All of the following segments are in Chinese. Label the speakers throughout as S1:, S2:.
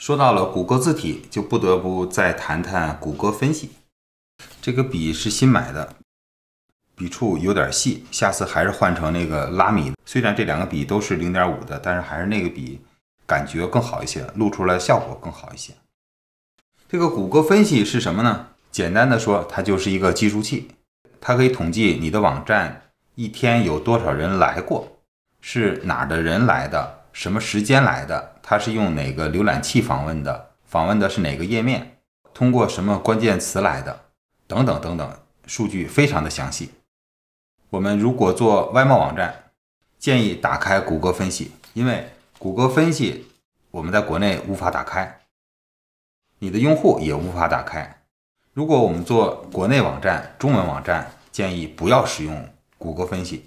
S1: 说到了谷歌字体，就不得不再谈谈谷歌分析。这个笔是新买的，笔触有点细，下次还是换成那个拉米。虽然这两个笔都是零点五的，但是还是那个笔感觉更好一些，录出来效果更好一些。这个谷歌分析是什么呢？简单的说，它就是一个计数器，它可以统计你的网站一天有多少人来过，是哪儿的人来的。什么时间来的？他是用哪个浏览器访问的？访问的是哪个页面？通过什么关键词来的？等等等等，数据非常的详细。我们如果做外贸网站，建议打开谷歌分析，因为谷歌分析我们在国内无法打开，你的用户也无法打开。如果我们做国内网站、中文网站，建议不要使用谷歌分析。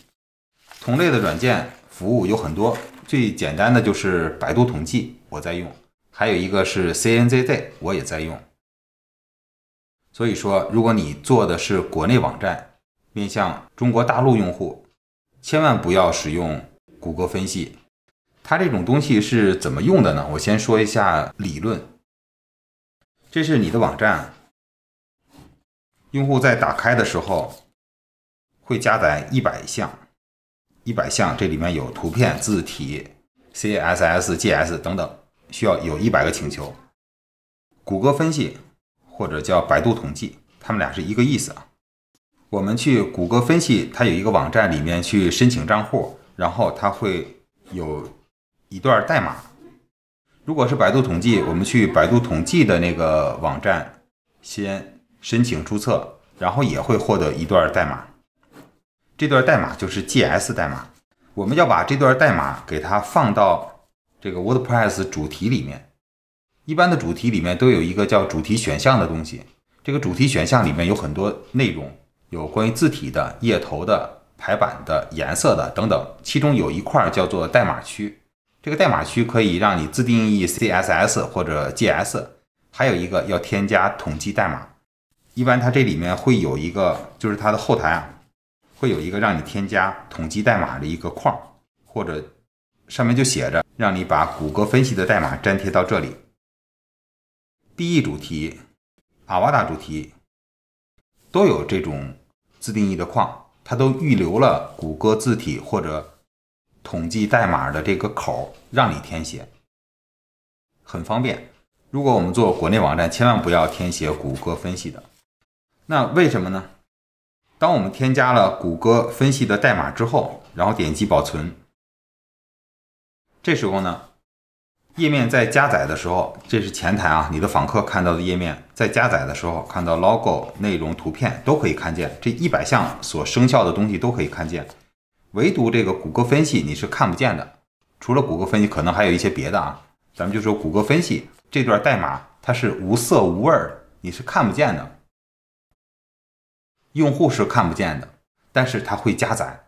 S1: 同类的软件服务有很多。最简单的就是百度统计，我在用；还有一个是 C N Z Z，我也在用。所以说，如果你做的是国内网站，面向中国大陆用户，千万不要使用谷歌分析。它这种东西是怎么用的呢？我先说一下理论。这是你的网站，用户在打开的时候会加载一百项。一百项，这里面有图片、字体、CSS、g s 等等，需要有一百个请求。谷歌分析或者叫百度统计，他们俩是一个意思啊。我们去谷歌分析，它有一个网站里面去申请账户，然后它会有一段代码。如果是百度统计，我们去百度统计的那个网站先申请注册，然后也会获得一段代码。这段代码就是 G S 代码，我们要把这段代码给它放到这个 WordPress 主题里面。一般的主题里面都有一个叫主题选项的东西，这个主题选项里面有很多内容，有关于字体的、页头的、排版的、颜色的等等。其中有一块叫做代码区，这个代码区可以让你自定义 C S S 或者 G S，还有一个要添加统计代码。一般它这里面会有一个，就是它的后台啊。会有一个让你添加统计代码的一个框，或者上面就写着让你把谷歌分析的代码粘贴到这里。B E 主题、阿瓦达主题都有这种自定义的框，它都预留了谷歌字体或者统计代码的这个口让你填写，很方便。如果我们做国内网站，千万不要填写谷歌分析的，那为什么呢？当我们添加了谷歌分析的代码之后，然后点击保存。这时候呢，页面在加载的时候，这是前台啊，你的访客看到的页面，在加载的时候，看到 logo、内容、图片都可以看见，这一百项所生效的东西都可以看见，唯独这个谷歌分析你是看不见的。除了谷歌分析，可能还有一些别的啊，咱们就说谷歌分析这段代码它是无色无味儿，你是看不见的。用户是看不见的，但是它会加载。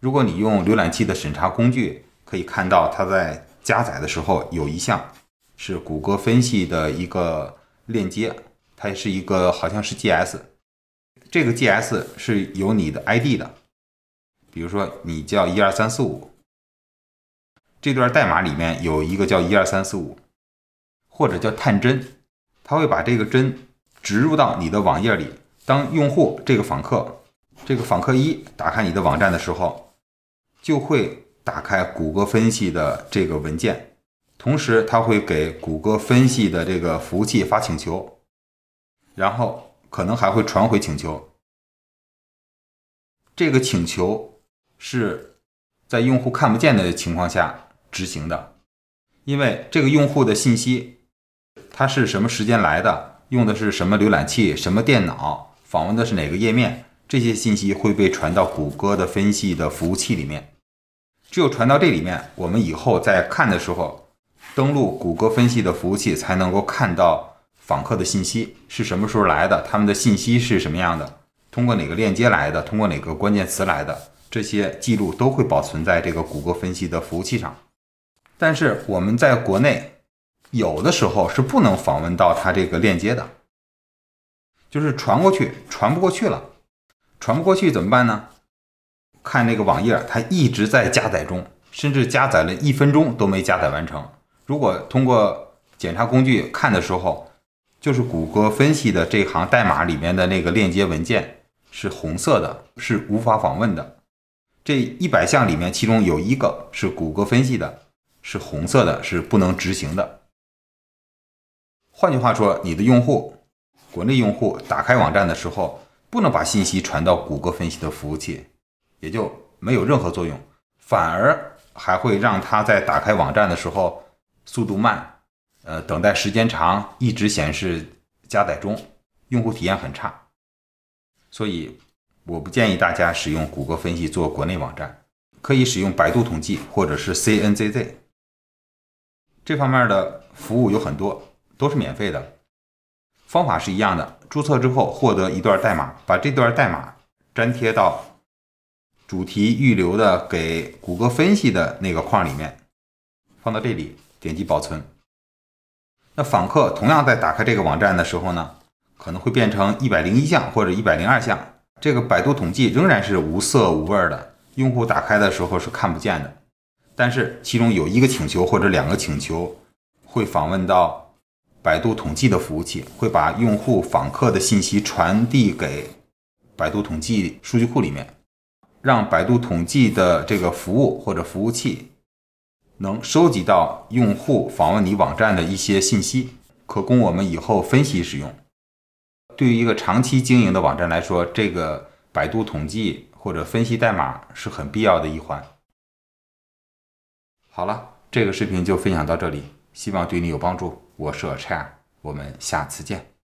S1: 如果你用浏览器的审查工具，可以看到它在加载的时候有一项是谷歌分析的一个链接，它是一个好像是 GS，这个 GS 是有你的 ID 的。比如说你叫一二三四五，这段代码里面有一个叫一二三四五，或者叫探针，它会把这个针植入到你的网页里。当用户这个访客，这个访客一打开你的网站的时候，就会打开谷歌分析的这个文件，同时它会给谷歌分析的这个服务器发请求，然后可能还会传回请求。这个请求是在用户看不见的情况下执行的，因为这个用户的信息，他是什么时间来的，用的是什么浏览器、什么电脑。访问的是哪个页面？这些信息会被传到谷歌的分析的服务器里面。只有传到这里面，我们以后在看的时候，登录谷歌分析的服务器才能够看到访客的信息是什么时候来的，他们的信息是什么样的，通过哪个链接来的，通过哪个关键词来的，这些记录都会保存在这个谷歌分析的服务器上。但是我们在国内有的时候是不能访问到它这个链接的。就是传过去，传不过去了，传不过去怎么办呢？看那个网页，它一直在加载中，甚至加载了一分钟都没加载完成。如果通过检查工具看的时候，就是谷歌分析的这行代码里面的那个链接文件是红色的，是无法访问的。这一百项里面，其中有一个是谷歌分析的，是红色的，是不能执行的。换句话说，你的用户。国内用户打开网站的时候，不能把信息传到谷歌分析的服务器，也就没有任何作用，反而还会让它在打开网站的时候速度慢，呃，等待时间长，一直显示加载中，用户体验很差。所以我不建议大家使用谷歌分析做国内网站，可以使用百度统计或者是 C NZZ，这方面的服务有很多，都是免费的。方法是一样的，注册之后获得一段代码，把这段代码粘贴到主题预留的给谷歌分析的那个框里面，放到这里，点击保存。那访客同样在打开这个网站的时候呢，可能会变成一百零一项或者一百零二项，这个百度统计仍然是无色无味的，用户打开的时候是看不见的，但是其中有一个请求或者两个请求会访问到。百度统计的服务器会把用户访客的信息传递给百度统计数据库里面，让百度统计的这个服务或者服务器能收集到用户访问你网站的一些信息，可供我们以后分析使用。对于一个长期经营的网站来说，这个百度统计或者分析代码是很必要的一环。好了，这个视频就分享到这里。希望对你有帮助。我是尔柴我们下次见。